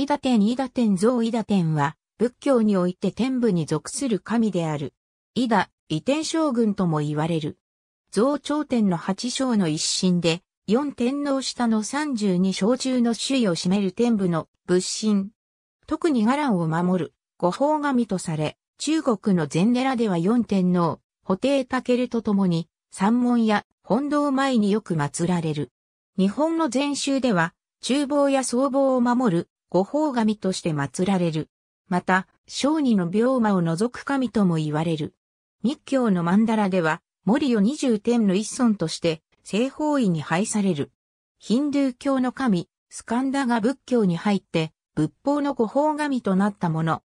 伊田天伊田天像伊田天は、仏教において天部に属する神である。伊田、伊天将軍とも言われる。増頂天の八将の一神で、四天皇下の三十二将中の主位を占める天部の仏神。特に伽藍を守る、五宝神とされ、中国の禅寺では四天皇、布袋武と共に、三門や本堂前によく祀られる。日本の禅宗では、厨房や僧房を守る御法神として祀られる。また、小児の病魔を除く神とも言われる。密教の曼荼羅では、森を二十天の一尊として、正方位に配される。ヒンドゥー教の神、スカンダが仏教に入って、仏法の御法神となったもの。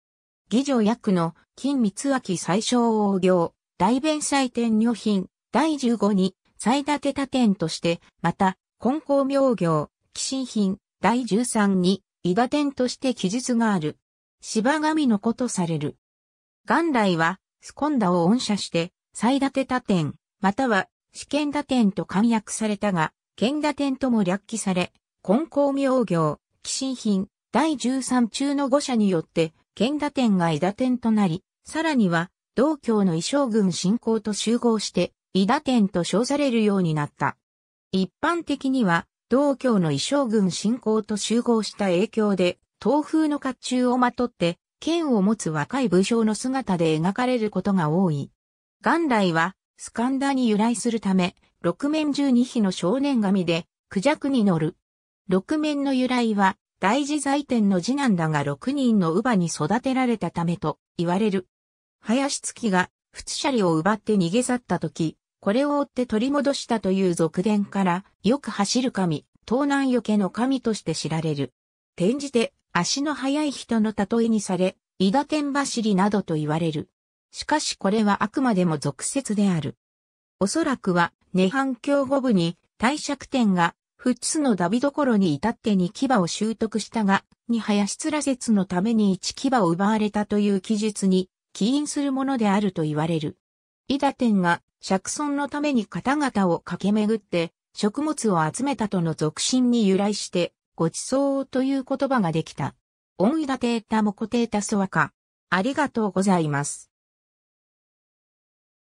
義女役の金光明最小王行、大弁祭天女品、第十五に、最立てた天として、また、根高明行、寄進品、第十三に、伊賀天として記述がある。芝神の子とされる。元来は、スコンダを恩赦して、最立て他天、または、試験打点と簡約されたが、剣打点とも略記され、根高明行、寄進品、第13中の五社によって、剣打点が伊打点となり、さらには、同教の衣装軍信仰と集合して、伊打点と称されるようになった。一般的には、道教の衣装軍信仰と集合した影響で、東風の甲冑をまとって、剣を持つ若い武将の姿で描かれることが多い。元来は、スカンダに由来するため、六面十二匹の少年神で、クジャクに乗る。六面の由来は、大事在天の次男だが六人の乳母に育てられたためと言われる。林月が、仏舎利を奪って逃げ去った時、これを追って取り戻したという俗伝から、よく走る神、盗難よけの神として知られる。転じて、足の速い人の例えにされ、伊田天走りなどと言われる。しかしこれはあくまでも俗説である。おそらくは、涅槃教五部に、大尺天が、仏のダビどころに至ってに牙を習得したが、に林ら説のために一牙を奪われたという記述に起因するものであると言われる。伊田天が釈尊のために方々を駆け巡って、食物を集めたとの俗心に由来して、ごちそうという言葉ができた。オンイダテーたもこてーたそわか。ありがとうございます。